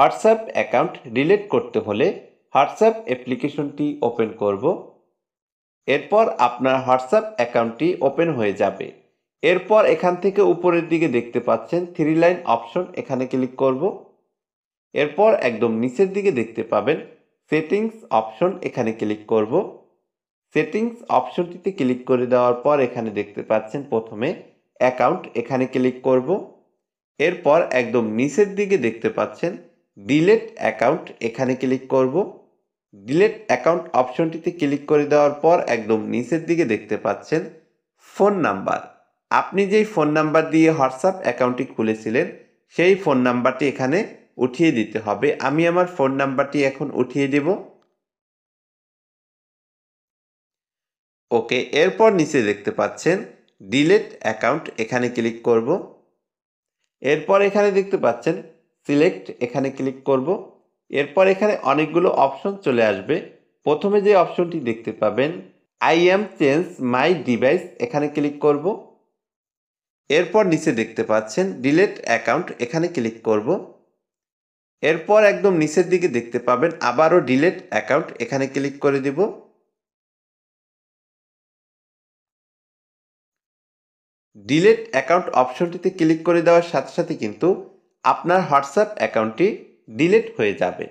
WhatsApp account relate করতে হলে WhatsApp অ্যাপ্লিকেশনটি ওপেন করব এরপর আপনার হোয়াটসঅ্যাপ অ্যাকাউন্টটি ওপেন হয়ে যাবে এরপর এখান থেকে উপরের দিকে দেখতে পাচ্ছেন থ্রি লাইন অপশন এখানে ক্লিক করব এরপর একদম নিচের দিকে দেখতে পাবেন সেটিংস অপশন এখানে ক্লিক করব সেটিংস অপশনটিতে ক্লিক করে দেওয়ার পর এখানে দেখতে পাচ্ছেন প্রথমে অ্যাকাউন্ট এখানে ক্লিক করব এরপর একদম নিচের দিকে দেখতে পাচ্ছেন ডিলেট অ্যাকাউন্ট এখানে ক্লিক করব ডিলেট অ্যাকাউন্ট অপশনটিতে ক্লিক করে দেওয়ার পর একদম নিচের দিকে দেখতে পাচ্ছেন ফোন নাম্বার আপনি যেই ফোন নাম্বার দিয়ে হোয়াটসঅ্যাপ অ্যাকাউন্টটি খুলেছিলেন সেই ফোন নাম্বারটি এখানে উঠিয়ে দিতে হবে আমি আমার ফোন নাম্বারটি এখন উঠিয়ে দেব ওকে এরপর নিচে দেখতে পাচ্ছেন ডিলেট অ্যাকাউন্ট এখানে ক্লিক করব এরপর এখানে দেখতে পাচ্ছেন সিলেক্ট এখানে ক্লিক করব এরপর এখানে অনেকগুলো অপশন চলে আসবে প্রথমে যে অপশনটি দেখতে পাবেন I am change my device এখানে ক্লিক করব এরপর নিচে দেখতে পাচ্ছেন ডিলেট অ্যাকাউন্ট এখানে ক্লিক করব এরপর একদম নিচের দিকে দেখতে পাবেন আবারও ডিলেট অ্যাকাউন্ট এখানে ক্লিক করে দেব ডিলেট অ্যাকাউন্ট অপশনটিতে ক্লিক করে দেওয়ার সাথে সাথে কিন্তু আপনার হোয়াটসঅ্যাপ অ্যাকাউন্টটি ডিলিট হয়ে যাবে